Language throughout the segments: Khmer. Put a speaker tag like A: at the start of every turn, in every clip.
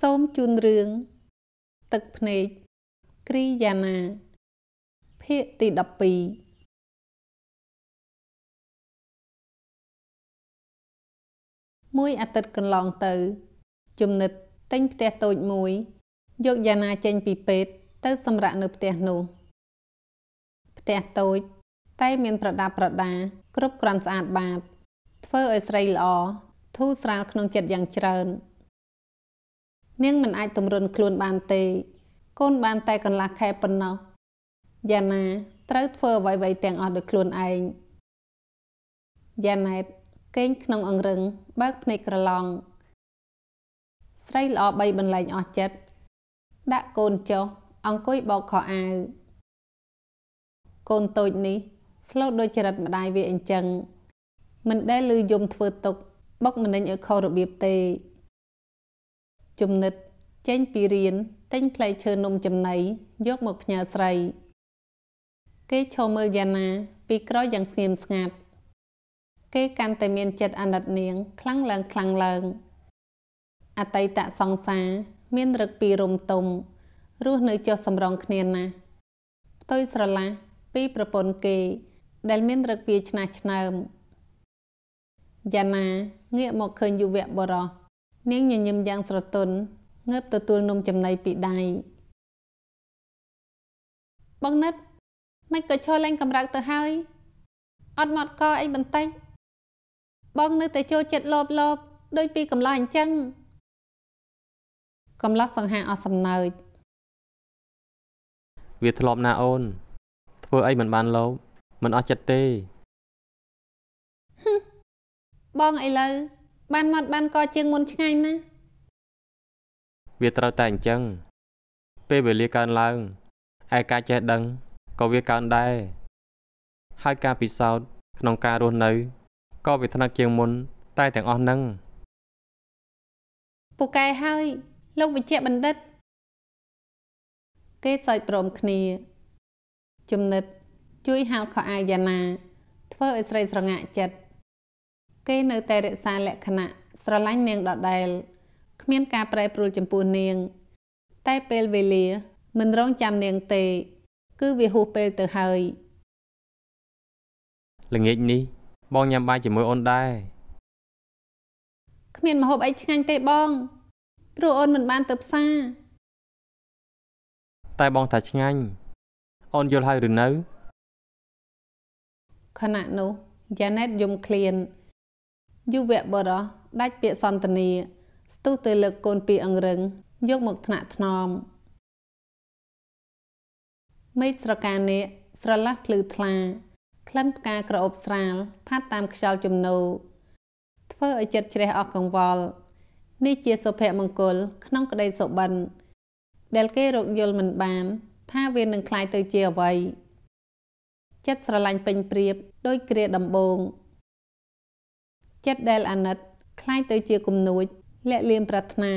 A: សូមជូនរឿងទឹកភ្នែកគ្រីយ៉ាណាភាគទី12
B: មួយអាទិត្យកន្លងទៅចំណិតទិញផ្ទះតូចមួយយកយ៉ាណា ចេញពីពេទ្យទៅសម្រាកនៅផ្ទះនោះផ្ទះតូច តែ មាន ប្រដាប់ប្រដា គ្រប់គ្រាន់ស្អាតបាតធ្វើឲ្យស្រីល្អធូរស្រាលក្នុងចិត្តយ៉ាងច្រើននាងមិនអាចទម្រុនខ្លួនបានទេកូនបាន តែកន្លះខែប៉ុណ្ណោះយ៉ាណាត្រូវធ្វើអ្វីៗទាំងអស់ដោយខ្លួនឯងយ៉ាណែតកេងក្នុងអង្រឹងបើកភ្នែកក្រឡង់ស្រីល្អបីបន្លែងអស់ចិត្តដាក់កូនចុះ អង្គុយបោកខោអាវកូនតូចនេះ ស្លូតដោយចរិតម្ដាយវាអញ្ចឹងមិនដែលឮយំធ្វើទុកបុកម្នេញឲ្យខុសរបៀបទេចំណិត ចេញពីរៀនទិញផ្លែឈើនំចំណីយកមកផ្ញើស្រី គេឈរមើលយ៉ាណា ពីក្រោយយ៉ាងស្ងៀមស្ងាត់គេកាន់តែមានចិត្តអាណិតនាងខ្លាំងឡើងខ្លាំងឡើងអតីតសង្សារមានរឹកពីរំទុំរស់នៅចុះសម្រងគ្នាណាស់ផ្ទុយស្រឡះពីប្រពន្ធគេ ដែលមានរឹកពីឆ្នាស់ឆ្នើមយ៉ាណាងាកមកឃើញយុវបុរសនាងញញឹមយ៉ាងស្រទន់ងើបទទួលនំចំណីពីដៃបងណិតមិនក៏ឈរឡើងកម្រើកទៅហើយអត់មកកអីបន្តិចបងនៅតែចូលចិត្តលោបលោបដូចពីកំឡោះអញ្ចឹង
A: កំឡោះសង្ហាអស់សំណើច
C: វាធ្លាប់ណាអូន ធ្វើអីមិនបានលោបមិនអស់ចិត្តទេ
B: បងឥឡូវបានមកបានកជាងមុនឆ្ងាយណា
C: វាត្រូវតែអញ្ចឹង ពេលវេលាកើនឡើងឯការចេះដឹងក៏វាកើនដែរហើយការពិសោធន៍ក្នុងការរស់នៅក៏វាថ្នាក់ជាងមុនតែទាំងអស់ហ្នឹង
A: ពូកែហើយ
B: លោកវិជ្ជបណ្ឌិត គេសើចព្រមគ្នាចំណិតជួយហាលខោអាវយ៉ាណា ធ្វើឲ្យស្រីស្រងាក់ចិត្តគេនៅតែរក្សាលក្ខណៈស្រឡាញ់នាងដដែលគ្មានការប្រែប្រួលចំពោះនាង តែពេលវេលា មិនរងចាំនាងទេ គឺវាហួសពេលទៅហើយ
C: ល្ងាចនេះបងញ៉ាំបាយជាមួយអូនដែរ
B: គ្មានម្ហូបអីឆ្ងាញ់ទេបង ព្រោះអូនមិនបានទៅផ្សារ
C: តែបងថាឆ្ងាញ់អូនយល់ហើយឬនៅ
B: ខណៈនោះយ៉ាណេតយំឃ្លានយុវបរោះដាច់ពាក្យសន្ទនាស្ទុះទៅលើកូនពីអង្រឹងយកមកថ្នាក់ថ្នមមេឃស្រកានេះស្រឡះភ្លឺថ្លាក្លិនផ្កាក្រអូបស្រាលផាត់តាមខ្យល់ជំនោរធ្វើឲ្យចិត្តជ្រះអស់កង្វល់នេះជាសុភមង្គលក្នុងក្តីសុបិនដែល គេរកយល់មិនបាន ថាវានឹងคล้ายទៅជាអ្វីចិត្តស្រឡាញ់ពេញព្រៀបដោយគ្រាដំបងចិត្តដែលអាណិតคล้ายទៅជាគំនួចលាក់លៀមប្រាថ្នា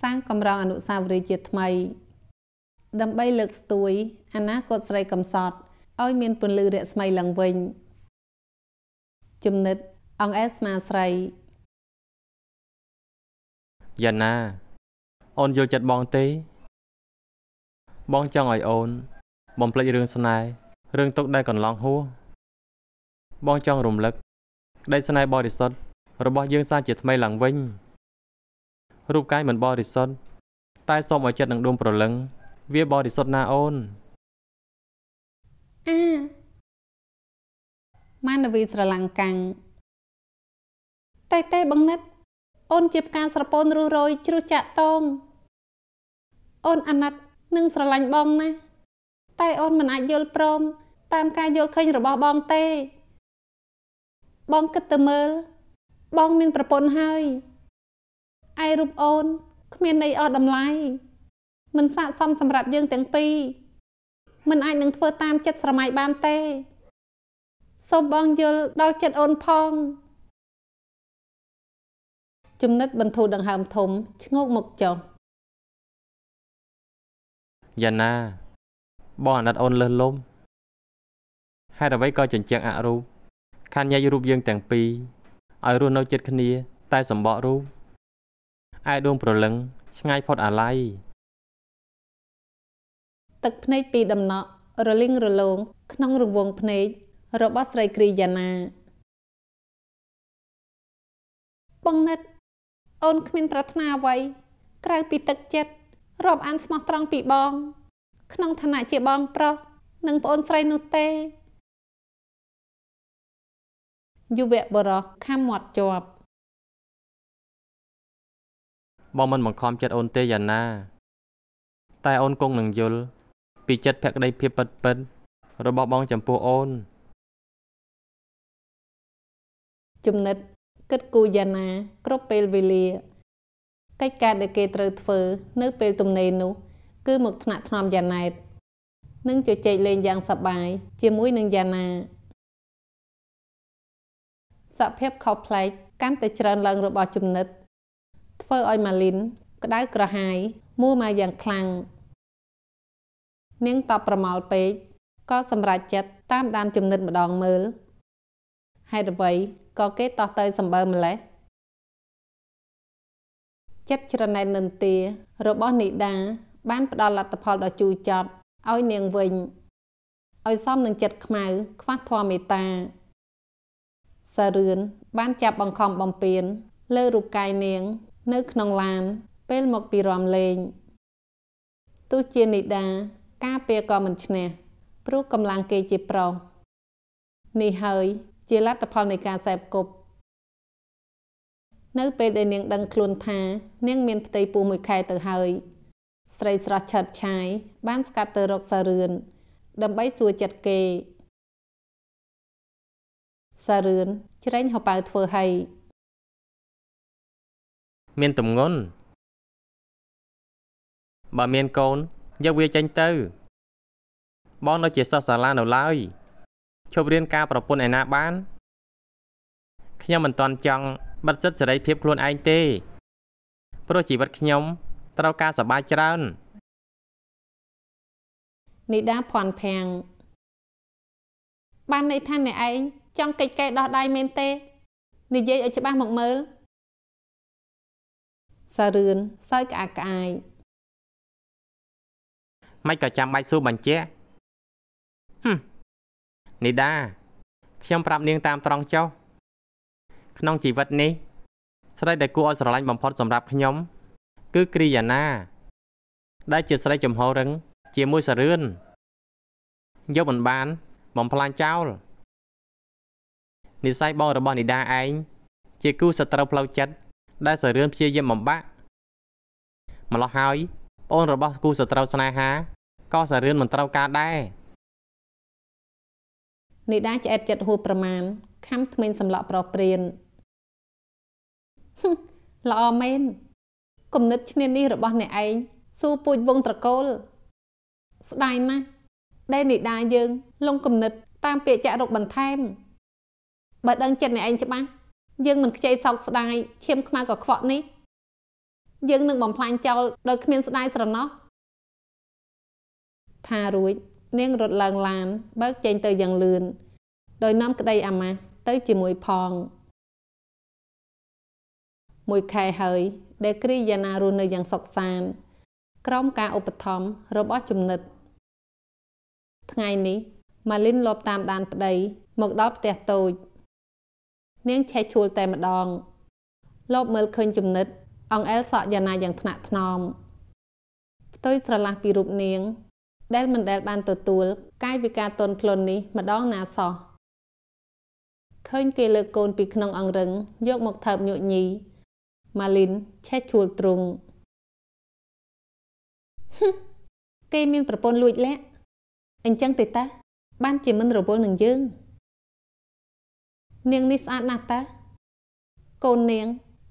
B: សាងកម្រងអនុសាវរីយ៍ជាថ្មី ដើម្បីលើកស្ទួយអនាគតស្រីកំសត់ឲ្យមានពន្លឺរស្មីឡើងវិញចំណិតអង្អែស្មាស្រី
C: យ៉ាណាអូនយល់ចិត្តបងទេបងចង់ឲ្យអូនបំភ្លេចរឿងស្នេហ៍រឿងទុកដែលកន្លងហួសបងចង់រំលឹកក្តីស្នេហ៍បរិសុទ្ធរបស់យើងសារជាថ្មីឡើងវិញរូបកាយមិនបរិសុទ្ធតែសូមឲ្យចិត្តនឹងដួងប្រលឹងវាបរិសុទ្ធណាអូន
B: អាម៉ានវីស្រឡាំងកាំងតែតែបងណិតអូនជាផ្កាស្រពូនរុះរយជ្រុះចាក់តងអូនអាណិតនឹងស្រឡាញ់បងណាតែអូនមិនអាចយល់ព្រមតាមការយល់ឃើញរបស់បងទេបងគិតទៅមើល បងមានប្រពន្ធហើយឯរូបអូន គ្មានអីអស់តម្លៃមិនស័ក្តិសមសម្រាប់យើងទាំងពីរមិនអាចនឹងធ្វើតាមចិត្តស្រមៃបានទេសូមបងយល់ដល់ចិត្តអូនផងចំណិតបន្ធូរដង្ហើមធំឆ្ងោកមកច
A: ុ
C: ះយ៉ាណាបងអាណិតអូនលឹះលំហេតុអ្វីក៏ចិញ្ចឹងអរូបខានញែករូបយើងទាំងពីរឲ្យរស់នៅចិត្តគ្នាតែសម្បករូបឯដួងព្រលឹងឆ្ងាយផុតអាល័យ
B: ទឹកភ្នែកពីដំណក់រលីងរលោងក្នុងរង្វង់ភ្នែករបស់ស្រីគ្រីយ៉ាណាបងណិតអូនគ្មានប្រាថ្នាអ្វី ក្រៅពីទឹកចិត្តរាប់អានស្មោះត្រង់ពីបងក្នុងឋានៈជាបងប្រុសនិងប្អូនស្រីនោះទេយុវប
A: រោះខំមាត់ជាប់
C: បងមិនបង្ខំចិត្តអូនទេយ៉ាងណា តែអូនគង់នឹងយល់ពីចិត្តភក្តីភាពពិតពិតរបស់បងចំពោះអូន
B: ចំណិតគិតគូរយ៉ាងណាគ្រប់ពេលវេលាកិច្ចការដែលគេត្រូវធ្វើ នៅ ពេលទំនេរនោះ គឺមកថ្នាក់ថ្នមយ៉ាងណែតនិងជជែកលេងយ៉ាងសប្បាយជាមួយនឹងយ៉ាងណាសភាពខុសប្លែកកាន់តែច្រើនឡើងរបស់ចំណិតធ្វើឲ្យម៉ាលីន ក្តៅក្រហាយមួម៉ៅយ៉ាងខ្លាំងនាងតបប្រមល់ពេកក៏សម្រេចចិត្តតាមដានចំណិតម្ដងមើលហេតុអ្វីក៏គេតោះទៅសម្បើម្លេះចិត្តច្រណែននន្ទារបស់នីដាបាន ផ្ដល់លទ្ធផលដ៏ជូរចត់ឲ្យនាងវិញឲ្យសមនឹងចិត្តខ្មៅខ្វះធម៌មេត្តាសរឿន បានចាប់បង្ខំបំពានលើរូបកាយនាង នៅក្នុងឡានពេលមកពីរំលេងទោះជានីដាការពារក៏មិនឈ្នះព្រោះកម្លាំងគេជាប្រុសនេះហើយ ជាលទ្ធផលនៃការសែបគប់នៅ ពេលដែលនាង ដឹងខ្លួនថានាងមានផ្ទៃពោះមួយខែទៅហើយ ស្រីស្រស់ឆើតឆាយបានស្កាត់ទៅរកសារឿនដើម្បីសួរចិត្តគេសរឿនច្រែងហ
A: បៅធ្វើហីមានតំងន់
C: បើមានកូនយកវាចេញទៅបងនៅជាសិស្សសាលានៅឡើយជប់រៀនការ ប្រពន្ធឯណាបានខ្ញុំមិនតន់ចង់បិទសិទ្ធសេរីភាពខ្លួនឯងទេព្រោះជីវិតខ្ញុំត្រូវការសบายច្រើន
B: នីដាភ័ណ្ឌភាំងបានន័យថាអ្នកឯងចង់កិច្ចកេះដោះដៃមែនទេ និយាយឲ្យច្បាស់មកមើលសរឿនសើចក្អា
A: ក
C: ក្អាយមិនក៏ចាំបាច់សួរបញ្ជាក់ហឹមនីដា ខ្ញុំប្រាប់នាងតាមត្រង់ចុះក្នុងជីវិតនេះ ស្រីដែលគួរឲ្យស្រឡាញ់បំផុតសម្រាប់ខ្ញុំ គឺគ្រីយ៉ាណា ដែលជាស្រីចំហររឹងជាមួយសរឿនយកមិនបានបំផ្លាញចោលនិស័យបងរបស់នីដាឯងជាគូសត្រូវផ្លូវចិត្តដែលសរឿនព្យាយាមបំបាក់ម្ល៉េះហើយប្អូនរបស់គូសត្រូវស្នេហាក៏សរឿនមិនត្រូវការដែរ
B: នីដាឆ្អែតចិត្តហួសប្រមាណខំថ្មិញសម្លក់ប្រព្រានល្អមែនគំនិតឈ្នាននេះរបស់អ្នកឯងស៊ូពូជវងត្រកូល ស្ដាយណាស់ដែលនីដាយើងលងគំនិតតាមពាក្យចាក់រុកបន្ថែមបើដឹងចិត្តនៃឯងច្បាស់យើងមិនខ្ចីសោកស្ដាយឈាមខ្មៅក៏ខ្វក់នេះ យើងនឹងបំផ្លាញចោលដោយគ្មានស្ដាយស្រណោះថារួចនាងរត់ឡើងឡាន បើកចេញទៅយ៉ាងលឿនដោយនាំក្តីអាម៉ាស់ទៅជាមួយផង មួយខែហើយ ដែលគ្រីយ៉ាណារស់នៅយ៉ាងសុខសាន្តក្រោមការឧបត្ថម្ភរបស់ជំនិត ថ្ងៃនេះម៉ាលីនលបតាមដានប្តី មកដល់ផ្ទះតូចនាងឆេះឈួលតែម្ដង លោកមើលឃើញចំណិត អង្អែលសក់យ៉ាណាយ៉ាងថ្នាក់ថ្នមផ្ទុយស្រឡះពីរូបនាង ដែលមិនដែលបានទទួលកាយវិការតន់ខ្លួននេះម្ដងណាសោះឃើញគេលើកកូនពីក្នុងអង្រឹង យកមកថើបញក់ញីម៉ាលីនឆេះឈួលទ្រង់គេមានប្រពន្ធលួចលាក់អញ្ចឹងទេតាបានជាមិនរវល់នឹងយើងនាងនេះស្អាតណាស់តាកូននាង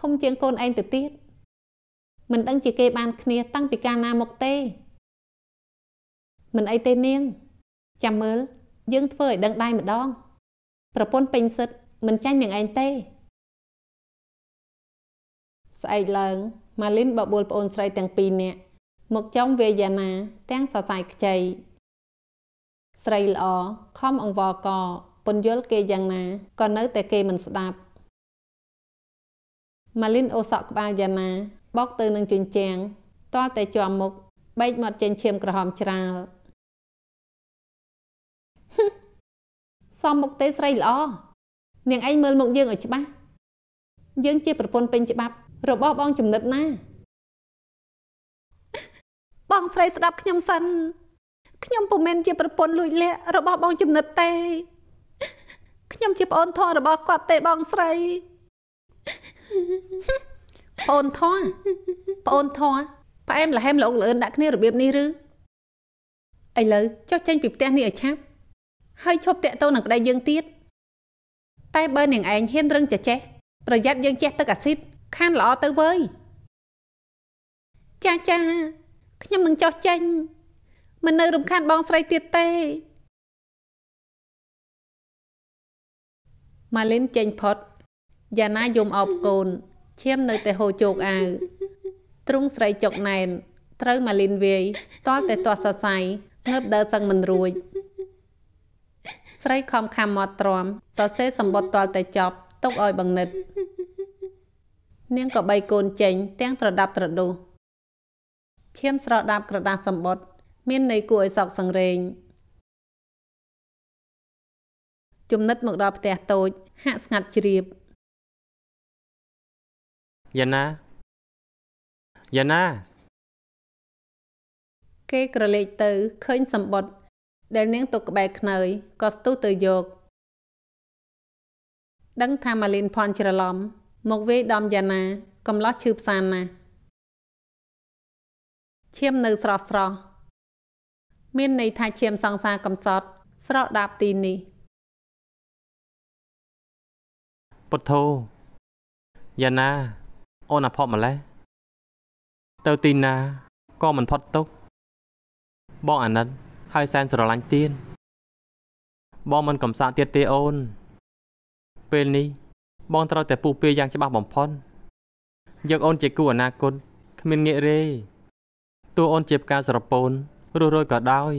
B: ធំជាងកូនឯងទៅទៀតមិនដឹងជាគេបានគ្នាតាំងពីកាលណាមកទេ មិនអីទេនាងចាំមើលយើងធ្វើឲ្យដឹងដៃម្ដង ប្រពន្ធពេញសិទ្ធមិនចាញ់នាងឯងទេស្អែកឡើងម៉ាលីនបបួលប្អូនស្រីទាំងពីរនាក់មកចំវេយាណាទាំងសរសៃខ្ចីស្រីល្អខំអង្វរកពន្យល់គេយ៉ាងណាក៏នៅតែគេមិនស្ដាប់ម៉ាលីនអូសក់ក្បាលយ៉ាណាបោកទៅនឹងជញ្ជាំងតល់តែជាប់មុខបែកមាត់ចេញឈាមក្រហមច្រាលសំមុខទេស្រីល្អនាងឯងមើលមុខយើងឲ្យច្បាស់យើងជា ប្រពន្ធពេញច្បាប់របស់ បងចំណិតណាបងស្រីស្ដាប់ខ្ញុំសិនខ្ញុំពុំមែនជា ប្រពន្ធលួចលាក់របស់បងចំណិតទេខ្ញុំជាប្អូនធំរបស់គាត់ទេបងស្រីប្អូនធំប្អូនធំផ្អែមលហែមលោកលឿនដាក់គ្នារបៀបនេះឬឥឡូវចុះចេញ ពីផ្ទះនេះឲ្យឆាប់ហើយឈប់តាក់ទងនឹងប្តីយើងទៀតតែបើនាងឯងហ៊ានរឹងចេះចេះប្រយ័ត្នយើងជះទឹកអាស៊ីតខានល្អទៅវើយចាចាខ្ញុំនឹងចុះចេញមិននៅរំខានបងស្រីទៀតទេម៉ាលីនចេញផុតយ៉ាណាយំអោបកូនឈាមនៅតែហូរជោកអាវទ្រង់ស្រីចុកណែន ត្រូវម៉ាលីនវាយតល់តែទាស់សរសៃងើបដើរសឹងមិនរួចស្រីខំខំមាត់ទ្រាំសរសេរសម្បត្តិតល់តែចប់ទុកឲ្យបងនិត នាងក៏បីកូនចេញ ទាំងត្រដាប់ត្រដូសឈាមស្រដាប់ក្រដាសសម្បត្តិមានន័យគួរឲ្យសោកសង្រេងចំណិតមកដល់ផ្ទះតូចហាក់ស្ងាត់ជ្រាប
A: យ៉ាណាយ៉ាណា
B: គេក្រឡេកទៅ ឃើញ សម្បត់ដែលនាងទុកក្បែរខ្នើយក៏ស្ទុះទៅយកដឹងថាម៉ាលីនផនច្រឡំមកវាយដំយ៉ាណាកំឡោះឈឺផ្សានណាស់ឈាមនៅស្រស់ស្រស់មានន័យថាឈាមសង្សារកំស
A: ត់ស្រកដាប់ទីនេះពុទ្ធ
C: ោយ៉ាណា អូនអផុតម្លេះទៅទីណាក៏មិនផុតទុកបងអាណិតហើយសែនស្រឡាញ់ទៀនបងមិនកំសាកទៀតទេអូន ពេលនេះបងត្រូវតែពុះពៀយ៉ាងច្បាស់បំផុតយើងអូនជាគូអនាគតគ្មានងាករេតួអូនជាផ្កាស្រពោនរស់រយក៏ដោយ